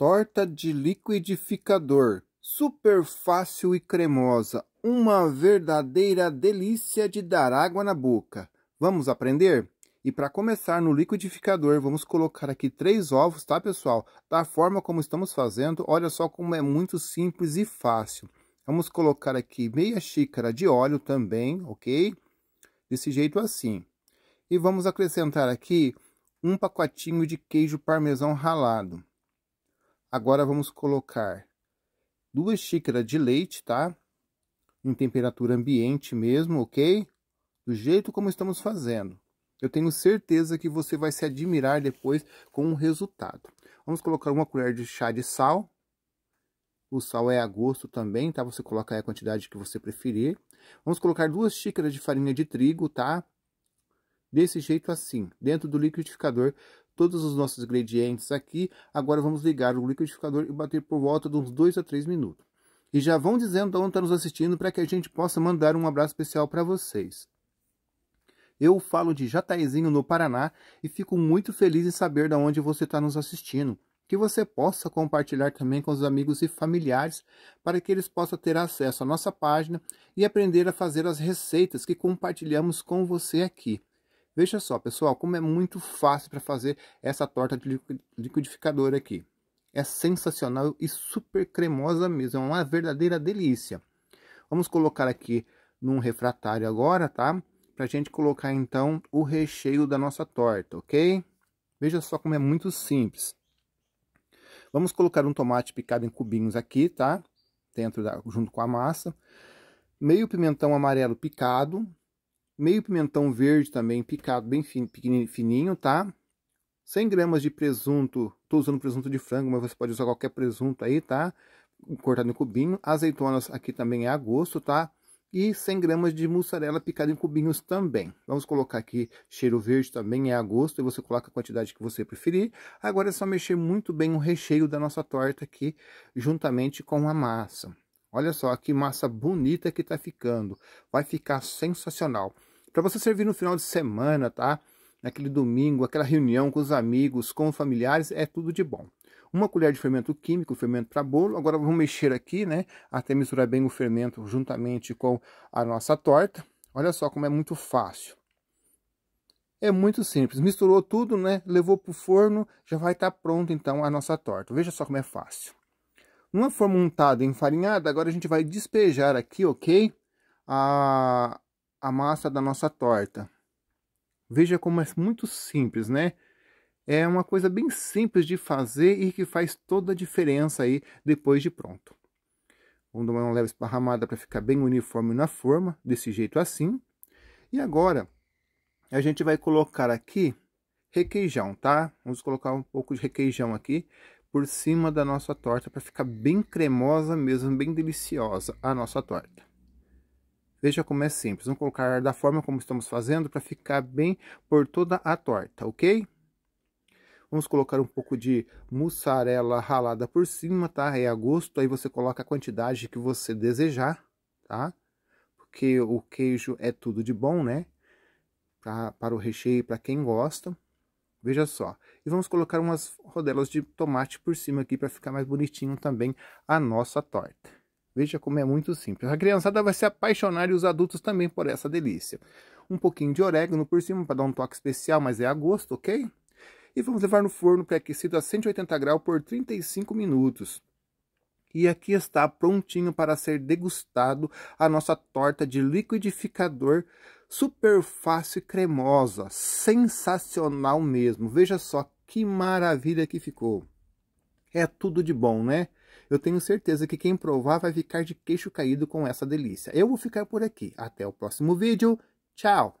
Torta de liquidificador, super fácil e cremosa, uma verdadeira delícia de dar água na boca. Vamos aprender? E para começar no liquidificador, vamos colocar aqui três ovos, tá pessoal? Da forma como estamos fazendo, olha só como é muito simples e fácil. Vamos colocar aqui meia xícara de óleo também, ok? Desse jeito assim. E vamos acrescentar aqui um pacotinho de queijo parmesão ralado. Agora vamos colocar duas xícaras de leite, tá? Em temperatura ambiente mesmo, ok? Do jeito como estamos fazendo. Eu tenho certeza que você vai se admirar depois com o resultado. Vamos colocar uma colher de chá de sal. O sal é a gosto também, tá? Você coloca aí a quantidade que você preferir. Vamos colocar duas xícaras de farinha de trigo, tá? Desse jeito assim, dentro do liquidificador, todos os nossos ingredientes aqui. Agora vamos ligar o liquidificador e bater por volta de uns 2 a 3 minutos. E já vão dizendo de onde está nos assistindo para que a gente possa mandar um abraço especial para vocês. Eu falo de Jataizinho, no Paraná, e fico muito feliz em saber de onde você está nos assistindo. Que você possa compartilhar também com os amigos e familiares para que eles possam ter acesso à nossa página e aprender a fazer as receitas que compartilhamos com você aqui. Veja só, pessoal, como é muito fácil para fazer essa torta de liquidificador aqui. É sensacional e super cremosa mesmo, é uma verdadeira delícia. Vamos colocar aqui num refratário agora, tá? a gente colocar então o recheio da nossa torta, ok? Veja só como é muito simples. Vamos colocar um tomate picado em cubinhos aqui, tá? Dentro da, junto com a massa. Meio pimentão amarelo picado, meio pimentão verde também, picado bem fininho, tá? 100 gramas de presunto, tô usando presunto de frango, mas você pode usar qualquer presunto aí, tá? Cortado em cubinho, azeitonas aqui também é a gosto, tá? E 100 gramas de mussarela picada em cubinhos também. Vamos colocar aqui cheiro verde também, é a gosto, e você coloca a quantidade que você preferir. Agora é só mexer muito bem o recheio da nossa torta aqui, juntamente com a massa. Olha só que massa bonita que tá ficando. Vai ficar sensacional para você servir no final de semana, tá? Naquele domingo, aquela reunião com os amigos, com os familiares, é tudo de bom. Uma colher de fermento químico, fermento para bolo. Agora vamos mexer aqui, né? Até misturar bem o fermento juntamente com a nossa torta. Olha só como é muito fácil. É muito simples. Misturou tudo, né? Levou para o forno, já vai estar tá pronto então a nossa torta. Veja só como é fácil. Uma forma untada e enfarinhada, agora a gente vai despejar aqui, ok? A, a massa da nossa torta. Veja como é muito simples, né? É uma coisa bem simples de fazer e que faz toda a diferença aí depois de pronto. Vamos dar uma leve esparramada para ficar bem uniforme na forma, desse jeito assim. E agora, a gente vai colocar aqui requeijão, tá? Vamos colocar um pouco de requeijão aqui por cima da nossa torta para ficar bem cremosa mesmo, bem deliciosa a nossa torta. Veja como é simples. Vamos colocar da forma como estamos fazendo para ficar bem por toda a torta, ok? Vamos colocar um pouco de mussarela ralada por cima, tá? É a gosto, aí você coloca a quantidade que você desejar, tá? Porque o queijo é tudo de bom, né? Pra, para o recheio, para quem gosta. Veja só. E vamos colocar umas rodelas de tomate por cima aqui para ficar mais bonitinho também a nossa torta. Veja como é muito simples. A criançada vai se apaixonar e os adultos também por essa delícia. Um pouquinho de orégano por cima para dar um toque especial, mas é a gosto, ok? E vamos levar no forno pré-aquecido a 180 graus por 35 minutos. E aqui está prontinho para ser degustado a nossa torta de liquidificador super fácil e cremosa, sensacional mesmo. Veja só que maravilha que ficou. É tudo de bom, né? Eu tenho certeza que quem provar vai ficar de queixo caído com essa delícia. Eu vou ficar por aqui. Até o próximo vídeo. Tchau!